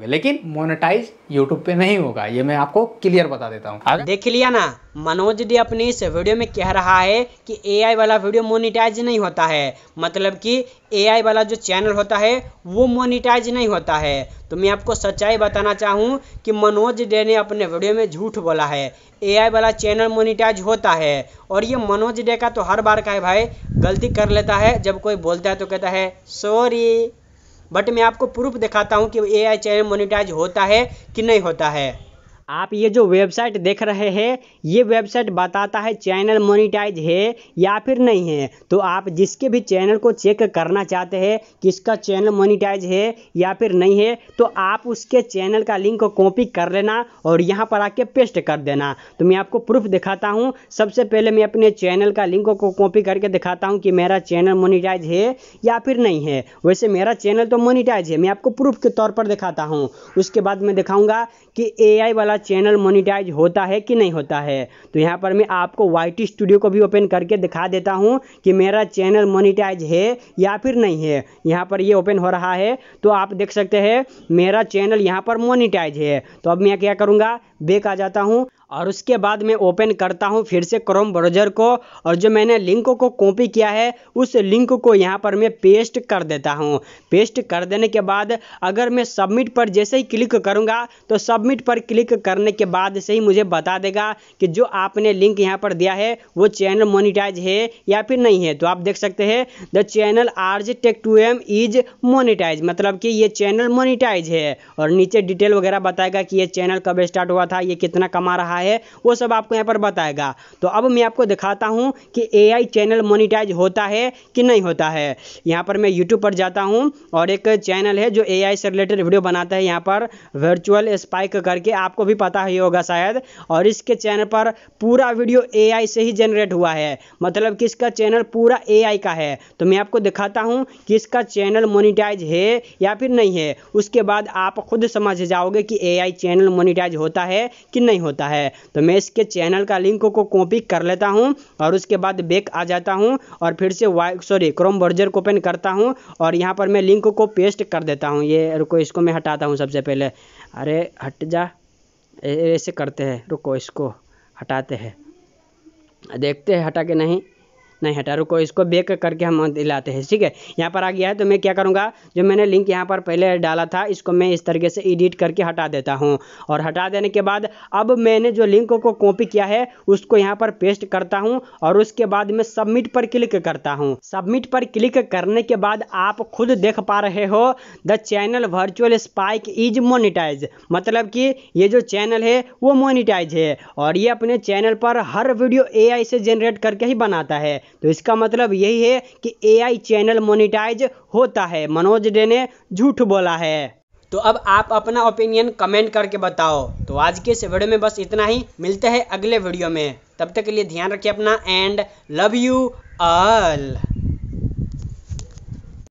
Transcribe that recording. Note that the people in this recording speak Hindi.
लेकिन मोनेटाइज यूट्यूब पे नहीं होगा ये मैं आपको क्लियर बता देता हूँ देख लिया ना मनोज डी अपनी इस वीडियो में कह रहा है कि एआई वाला वीडियो मोनेटाइज नहीं होता है मतलब कि एआई वाला जो चैनल होता है वो मोनेटाइज नहीं होता है तो मैं आपको सच्चाई बताना चाहूँ कि मनोज डे ने अपने वीडियो में झूठ बोला है ए वाला चैनल मोनिटाइज होता है और ये मनोज डे का तो हर बार का है भाई गलती कर लेता है जब कोई बोलता है तो कहता है सॉरी बट मैं आपको प्रूफ दिखाता हूँ कि ए आई चैनल मोनिटाइज होता है कि नहीं होता है आप ये जो वेबसाइट देख रहे हैं ये वेबसाइट बताता है चैनल मोनिटाइज है या फिर नहीं है तो आप जिसके भी चैनल को चेक करना चाहते हैं कि इसका चैनल मोनिटाइज है या फिर नहीं है तो आप उसके चैनल का लिंक कॉपी कर लेना और यहाँ पर आके पेस्ट कर देना तो मैं आपको प्रूफ दिखाता हूँ सबसे पहले मैं अपने चैनल का लिंक को कॉपी करके दिखाता हूँ कि मेरा चैनल मोनिटाइज है या फिर नहीं है वैसे मेरा चैनल तो मोनिटाइज है मैं आपको प्रूफ के तौर पर दिखाता हूँ उसके बाद मैं दिखाऊँगा कि ए वाला आपका चैनल मोनिटाइज होता है कि नहीं होता है तो यहाँ पर मैं आपको वाई स्टूडियो को भी ओपन करके दिखा देता हूँ कि मेरा चैनल मोनिटाइज है या फिर नहीं है यहाँ पर ये ओपन हो रहा है तो आप देख सकते हैं मेरा चैनल यहाँ पर मोनिटाइज है तो अब मैं क्या करूँगा बेक आ जाता हूँ और उसके बाद मैं ओपन करता हूँ फिर से क्रोम ब्राउज़र को और जो मैंने लिंक को कॉपी किया है उस लिंक को यहाँ पर मैं पेस्ट कर देता हूँ पेस्ट कर देने के बाद अगर मैं सबमिट पर जैसे ही क्लिक करूँगा तो सबमिट पर क्लिक करने के बाद से ही मुझे बता देगा कि जो आपने लिंक यहाँ पर दिया है वो चैनल मोनिटाइज है या फिर नहीं है तो आप देख सकते हैं द चैनल आर्ज tech two M is monetize मतलब कि ये चैनल मोनिटाइज है और नीचे डिटेल वगैरह बताएगा कि ये चैनल कब स्टार्ट हुआ था ये कितना कमा रहा है है वो सब आपको यहाँ पर बताएगा तो अब मैं आपको दिखाता हूँ कि ए चैनल मोनिटाइज होता है कि नहीं होता है यहाँ पर मैं यूट्यूब पर जाता हूँ और एक चैनल है जो ए से रिलेटेड वीडियो बनाता है यहाँ पर वर्चुअल स्पाइक करके आपको भी पता ही होगा शायद और इसके चैनल पर पूरा वीडियो ए से ही जनरेट हुआ है मतलब कि इसका चैनल पूरा ए का है तो मैं आपको दिखाता हूँ कि इसका चैनल मोनिटाइज है या फिर नहीं है उसके बाद आप खुद समझ जाओगे कि ए चैनल मोनिटाइज होता है कि नहीं होता है है तो मैं इसके चैनल का लिंक को कॉपी कर लेता हूँ और उसके बाद बैक आ जाता हूँ और फिर से वाई सॉरी क्रोम ब्राउजर को ओपन करता हूँ और यहाँ पर मैं लिंक को पेस्ट कर देता हूँ ये रुको इसको मैं हटाता हूँ सबसे पहले अरे हट जा ऐसे करते हैं रुको इसको हटाते हैं देखते हैं हटा के नहीं नहीं हटा रुको इसको बेक करके हम दिलाते हैं ठीक है यहाँ पर आ गया है तो मैं क्या करूँगा जो मैंने लिंक यहाँ पर पहले डाला था इसको मैं इस तरीके से एडिट करके हटा देता हूँ और हटा देने के बाद अब मैंने जो लिंक को कॉपी किया है उसको यहाँ पर पेस्ट करता हूँ और उसके बाद मैं सबमिट पर क्लिक करता हूँ सबमिट पर क्लिक करने के बाद आप खुद देख पा रहे हो the channel virtual spike is monetize मतलब कि ये जो चैनल है वो मोनिटाइज है और ये अपने चैनल पर हर वीडियो एआई से जनरेट करके ही बनाता है तो इसका मतलब यही है कि एआई चैनल मोनिटाइज होता है मनोज डे ने झूठ बोला है तो अब आप अपना ओपिनियन कमेंट करके बताओ तो आज के इस वीडियो में बस इतना ही मिलते हैं अगले वीडियो में तब तक के लिए ध्यान रखिए अपना एंड लव यू ऑल